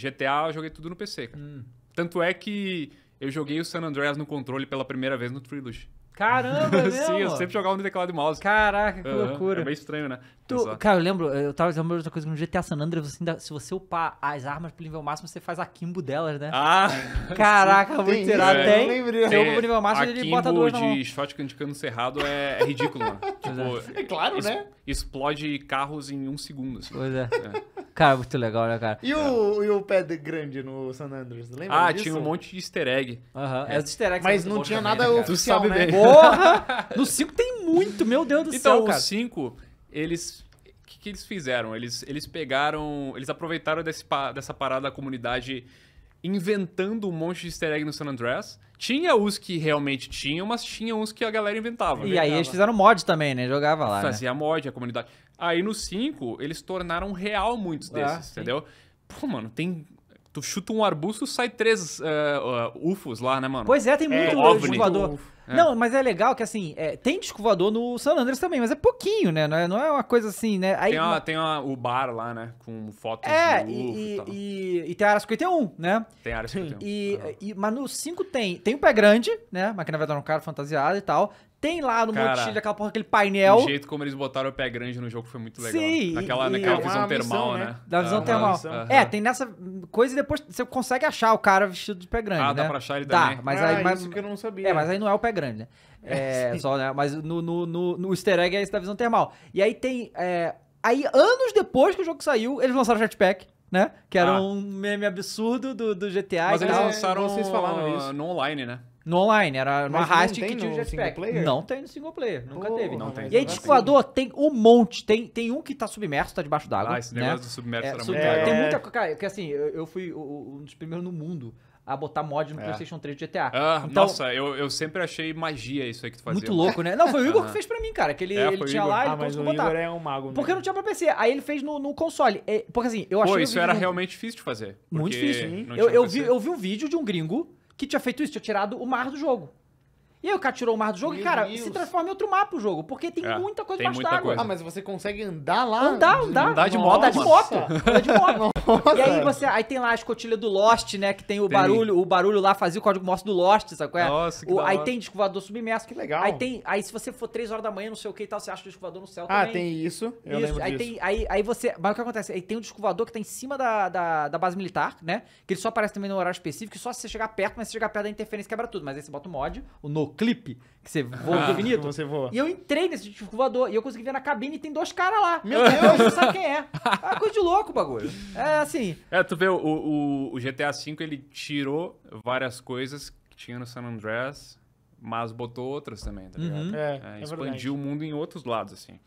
GTA eu joguei tudo no PC, cara. Hum. Tanto é que eu joguei o San Andreas no controle pela primeira vez no Trilogy. Caramba, mesmo? É sim, eu sempre jogava no teclado e mouse. Caraca, que uhum, loucura. É meio estranho, né? Tu, cara, eu lembro, eu tava lembrando outra coisa, no GTA San Andreas, você ainda, se você upar as armas pro nível máximo, você faz a Kimbo delas, né? Ah! Caraca, sim, muito irado. tem? Eu lembrei. pro nível máximo, ele bota duas na mão. de shotgun de cano cerrado é, é ridículo, mano. tipo, é claro, né? Explode carros em um segundo. Assim. Pois é. é. Cara, muito legal, né, cara? E o, é. e o pé grande no San Andreas, lembra Ah, disso? tinha um monte de easter egg. Aham, é. easter eggs Mas não tinha nada né, oficial, sabe né? bem. Porra! No 5 tem muito, meu Deus do então, céu, Então, os cinco, eles... O que, que eles fizeram? Eles, eles pegaram... Eles aproveitaram desse, pa- dessa parada da comunidade inventando um monte de easter egg no San Andreas. Tinha os que realmente tinham, mas tinha uns que a galera inventava. E inventava. aí eles fizeram mod também, né? Jogava lá. Né? Fazia né? mod, a comunidade. Aí no 5, eles tornaram real muitos ah, desses, ah, entendeu? Pô, mano, tem Tu chuta um arbusto, sai três uh, uh, ufos lá, né, mano? Pois é, tem muito é, voador. É. Não, mas é legal que assim, é, tem disco voador no San Andreas também, mas é pouquinho, né? Não é, não é uma coisa assim, né? Aí, tem, uma, tem uma, o bar lá, né? Com fotos é, de e, e, e, e, tem a área 51, né? Tem a área 51. E, e, mas no 5 tem. Tem o pé grande, né? Máquina vai dar um cara fantasiado e tal. Tem lá no Cara, Monte aquela porra, aquele painel. O jeito como eles botaram o pé grande no jogo foi muito legal. Sim. Naquela, e, naquela e é visão termal, missão, né? né? Da visão termal. Missão. É, tem nessa coisa e depois você consegue achar o cara vestido de pé grande. Ah, né? dá pra achar ele dá, também. Mas ah, aí, mas, isso que eu não sabia. É, mas aí não é o pé grande grande, né? É, é só, né? Mas no, no, no, no easter egg é esse da visão termal. E aí tem... É, aí, anos depois que o jogo saiu, eles lançaram o Jetpack. Né? Que era ah. um meme absurdo do, do GTA. Mas eles lançaram vocês falaram isso. no online, né? No online, era uma raste que tinha o jetpack. Player? Não tem no single player, nunca teve. Não tem. E aí, disco tem um monte. Tem, tem um que tá submerso, tá debaixo d'água. Ah, esse né? do submerso é, era muito é. Tem é. muita. Cara, é que assim, eu, eu fui um dos primeiros no mundo a botar mod no é. PlayStation 3 de GTA. Ah, então, nossa, eu, eu sempre achei magia isso aí que tu fazia. Muito louco, né? Não, foi o Igor que fez pra mim, cara. Que ele, é, ele tinha lá, ele ah, mas o botar. Igor é um mago. Né? Porque não tinha pra PC. Aí ele fez no, no console. É, porque assim, eu achei. Pô, isso era realmente difícil de fazer. Muito difícil. Eu, eu, vi, eu vi um vídeo de um gringo que tinha feito isso, tinha tirado o mar do jogo. E aí o cara tirou o mar do jogo Meu e, cara, Deus. se transforma em outro mapa o jogo, porque tem é, muita coisa embaixo d'água. Ah, mas você consegue andar lá? Andar, andar. Andar de moto. Andar de moto. Andar de moto. e aí você. Aí tem lá a escotilha do Lost, né? Que tem o tem. barulho, o barulho lá fazia o código morse do Lost, sabe qual é? Nossa, que o, Aí tem disco submerso. Que legal. Aí tem. Aí se você for 3 horas da manhã, não sei o que e tal, você acha o disco no céu ah, também. Ah, tem isso. Eu Lembro aí disso. tem. Aí, aí você. Mas o que acontece? Aí tem um disco que tá em cima da, da, da base militar, né? Que ele só aparece também no horário específico, só se você chegar perto, mas se chegar perto da interferência quebra tudo. Mas aí você bota o mod, o no clipe, que você voa ah, infinito. Você voa. E eu entrei nesse disco tipo voador e eu consegui ver na cabine e tem dois caras lá. Meu Deus, você sabe quem é. É uma coisa de louco o bagulho. É assim. É, tu vê, o, o, o GTA V ele tirou várias coisas que tinha no San Andreas, mas botou outras também, tá ligado? Uhum. É, é, é expandiu é o mundo em outros lados, assim.